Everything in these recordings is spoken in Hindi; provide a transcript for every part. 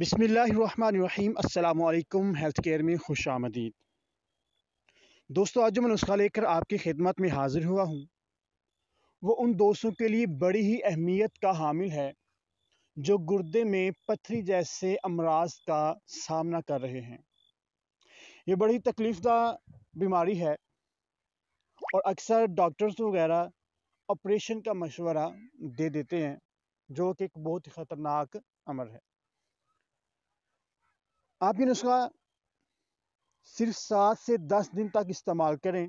बिसमीम् अल्लाम हेल्थ केयर में खुश आमदीद दोस्तों आज जो मैं नुस्खा लेकर आपकी खिदमत में हाजिर हुआ हूँ वो उन दोस्तों के लिए बड़ी ही अहमियत का हामिल है जो गुर्दे में पथरी जैसे अमराज का सामना कर रहे हैं ये बड़ी तकलीफ़दा बीमारी है और अक्सर डॉक्टर्स वगैरह ऑपरेशन का मशवरा दे देते हैं जो कि एक बहुत ही ख़तरनाक अमर है आप ये नुस्खा सिर्फ सात से दस दिन तक इस्तेमाल करें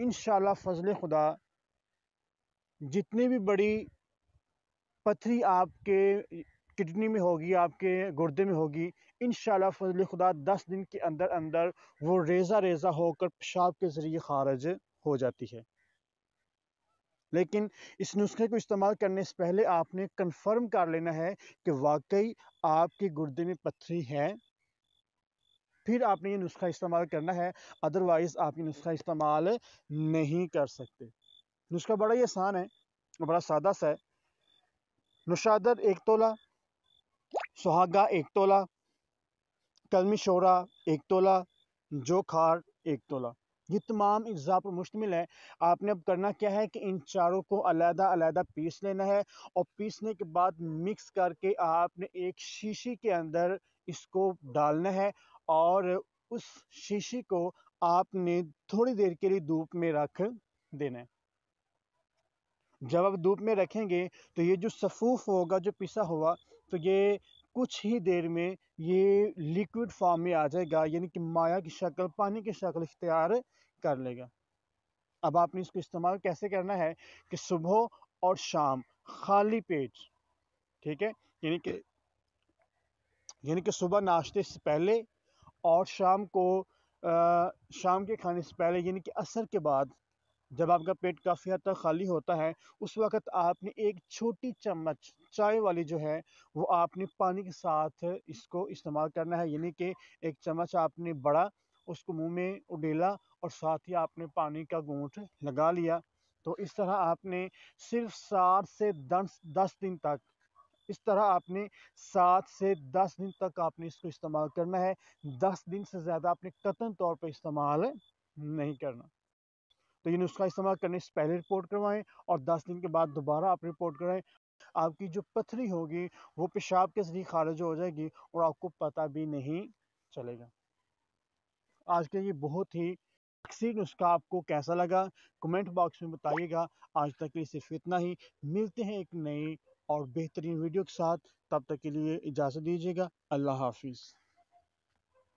इन फजल खुदा जितनी भी बड़ी पथरी आपके किडनी में होगी आपके गुर्दे में होगी इन फजल खुदा दस दिन के अंदर अंदर वो रेज़ा रेज़ा होकर पेशाब के ज़रिए ख़ारज हो जाती है लेकिन इस नुस्खे को इस्तेमाल करने से पहले आपने कंफर्म कर लेना है कि वाकई आपके गुर्दे में पथरी है फिर आपने ये नुस्खा इस्तेमाल करना है अदरवाइज़ आप ये नुस्खा इस्तेमाल नहीं कर सकते नुस्खा बड़ा ही आसान है बड़ा सादा सा है नुशादर एक तोला सुहागा एक तोला कलमी शोरा एक तोला जोखार एक तोला ये तमाम अज्जा पर मुश्तमिल है आपने अब करना क्या है कि इन चारों को अलहदा अलहदा पीस लेना है और पीसने के बाद मिक्स करके आपने एक शीशी के अंदर इसको डालना है और उस शीशी को आपने थोड़ी देर के लिए धूप में रख देना है जब आप धूप में रखेंगे तो ये जो सफ़ूफ होगा जो पिसा हुआ तो ये कुछ ही देर में ये लिक्विड फॉर्म में आ जाएगा यानी कि माया की शक्ल पानी की शक्ल इख्तियार कर लेगा अब आपने इसको इस्तेमाल कैसे करना है कि सुबह और शाम खाली पेट ठीक है यानी कि यानी कि सुबह नाश्ते से पहले और शाम को आ, शाम के खाने से पहले यानी कि असर के बाद जब आपका पेट काफ़ी हद तक खाली होता है उस वक़्त आपने एक छोटी चम्मच चाय वाली जो है वो आपने पानी के साथ इसको इस्तेमाल करना है यानी कि एक चम्मच आपने बड़ा उसको मुंह में उडेला और साथ ही आपने पानी का घूंट लगा लिया तो इस तरह आपने सिर्फ सात से दस दस दिन तक इस तरह आपने सात से दस दिन तक आपने इसको इस्तेमाल करना है दस दिन से ज़्यादा आपने कतन तौर पर इस्तेमाल नहीं करना तो ये नुस्खा इस्तेमाल करने से पहले रिपोर्ट करवाएं और दस दिन के बाद दोबारा आप रिपोर्ट कराएं आपकी जो पथरी होगी वो पेशाब के जरिए खारिज हो जाएगी और आपको पता भी नहीं चलेगा आज का ये बहुत ही अक्सी नुस्खा आपको कैसा लगा कमेंट बॉक्स में बताइएगा आज तक के लिए सिर्फ इतना ही मिलते हैं एक नई और बेहतरीन वीडियो के साथ तब तक के लिए इजाज़त दीजिएगा अल्लाह हाफिज़